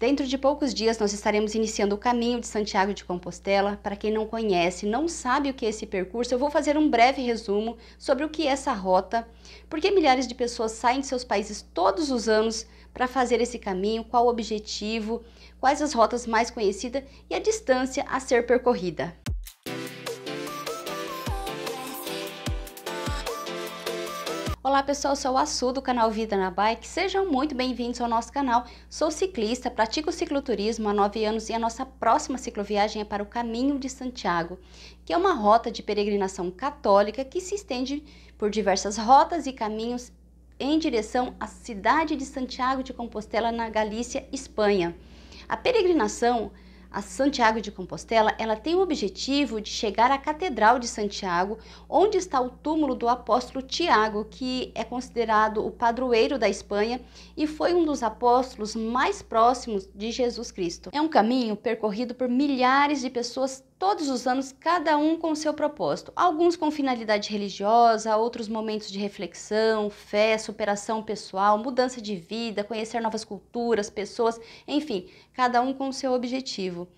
Dentro de poucos dias nós estaremos iniciando o caminho de Santiago de Compostela. Para quem não conhece, não sabe o que é esse percurso, eu vou fazer um breve resumo sobre o que é essa rota, por que milhares de pessoas saem de seus países todos os anos para fazer esse caminho, qual o objetivo, quais as rotas mais conhecidas e a distância a ser percorrida. Olá pessoal, sou o Assu do canal Vida na Bike, sejam muito bem-vindos ao nosso canal. Sou ciclista, pratico cicloturismo há 9 anos e a nossa próxima cicloviagem é para o Caminho de Santiago, que é uma rota de peregrinação católica que se estende por diversas rotas e caminhos em direção à cidade de Santiago de Compostela, na Galícia, Espanha. A peregrinação a Santiago de Compostela, ela tem o objetivo de chegar à Catedral de Santiago, onde está o túmulo do apóstolo Tiago, que é considerado o padroeiro da Espanha e foi um dos apóstolos mais próximos de Jesus Cristo. É um caminho percorrido por milhares de pessoas todos os anos, cada um com seu propósito. Alguns com finalidade religiosa, outros momentos de reflexão, fé, superação pessoal, mudança de vida, conhecer novas culturas, pessoas, enfim, cada um com seu objetivo.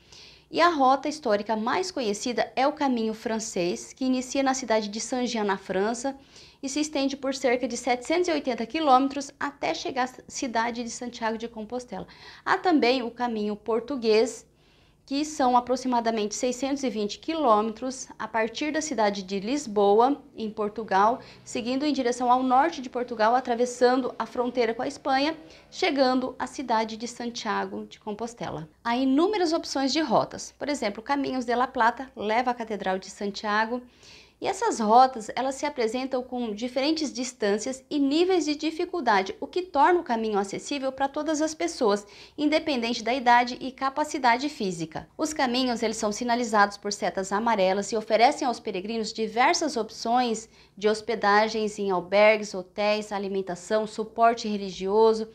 E a rota histórica mais conhecida é o Caminho Francês, que inicia na cidade de Saint-Jean, na França, e se estende por cerca de 780 quilômetros até chegar à cidade de Santiago de Compostela. Há também o Caminho Português, que são aproximadamente 620 quilômetros, a partir da cidade de Lisboa, em Portugal, seguindo em direção ao norte de Portugal, atravessando a fronteira com a Espanha, chegando à cidade de Santiago de Compostela. Há inúmeras opções de rotas, por exemplo, Caminhos de La Plata leva à Catedral de Santiago e essas rotas, elas se apresentam com diferentes distâncias e níveis de dificuldade, o que torna o caminho acessível para todas as pessoas, independente da idade e capacidade física. Os caminhos, eles são sinalizados por setas amarelas e oferecem aos peregrinos diversas opções de hospedagens em albergues, hotéis, alimentação, suporte religioso,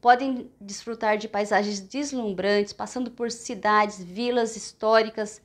podem desfrutar de paisagens deslumbrantes, passando por cidades, vilas históricas,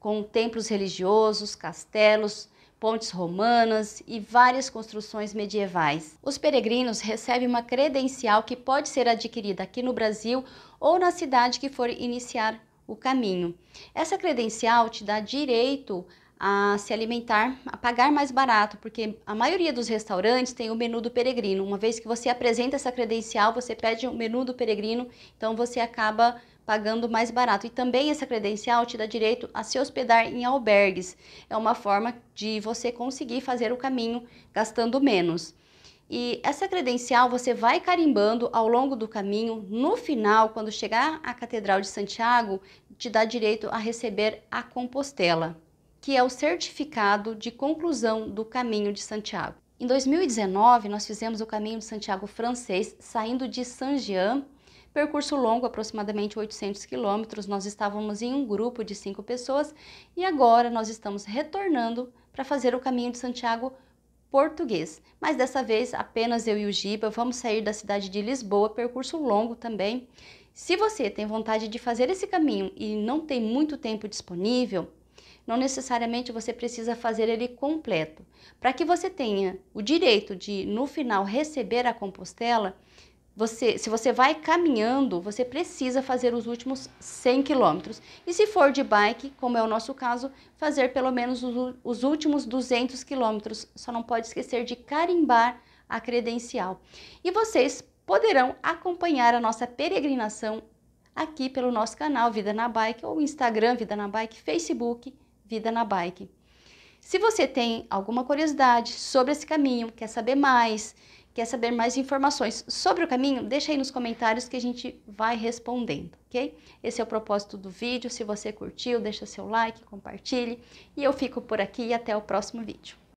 com templos religiosos, castelos, pontes romanas e várias construções medievais. Os peregrinos recebem uma credencial que pode ser adquirida aqui no Brasil ou na cidade que for iniciar o caminho. Essa credencial te dá direito a se alimentar, a pagar mais barato, porque a maioria dos restaurantes tem o menu do peregrino. Uma vez que você apresenta essa credencial, você pede o menu do peregrino, então você acaba pagando mais barato. E também essa credencial te dá direito a se hospedar em albergues. É uma forma de você conseguir fazer o caminho gastando menos. E essa credencial você vai carimbando ao longo do caminho. No final, quando chegar à Catedral de Santiago, te dá direito a receber a Compostela que é o certificado de conclusão do Caminho de Santiago. Em 2019, nós fizemos o Caminho de Santiago francês, saindo de Saint-Jean, percurso longo, aproximadamente 800 quilômetros. Nós estávamos em um grupo de cinco pessoas e agora nós estamos retornando para fazer o Caminho de Santiago português. Mas dessa vez apenas eu e o Giba vamos sair da cidade de Lisboa, percurso longo também. Se você tem vontade de fazer esse caminho e não tem muito tempo disponível, não necessariamente você precisa fazer ele completo. Para que você tenha o direito de, no final, receber a compostela, você, se você vai caminhando, você precisa fazer os últimos 100 quilômetros. E se for de bike, como é o nosso caso, fazer pelo menos os, os últimos 200 quilômetros. Só não pode esquecer de carimbar a credencial. E vocês poderão acompanhar a nossa peregrinação aqui pelo nosso canal Vida na Bike ou Instagram Vida na Bike, Facebook Vida na Bike. Se você tem alguma curiosidade sobre esse caminho, quer saber mais, quer saber mais informações sobre o caminho, deixa aí nos comentários que a gente vai respondendo, ok? Esse é o propósito do vídeo. Se você curtiu, deixa seu like, compartilhe. E eu fico por aqui e até o próximo vídeo.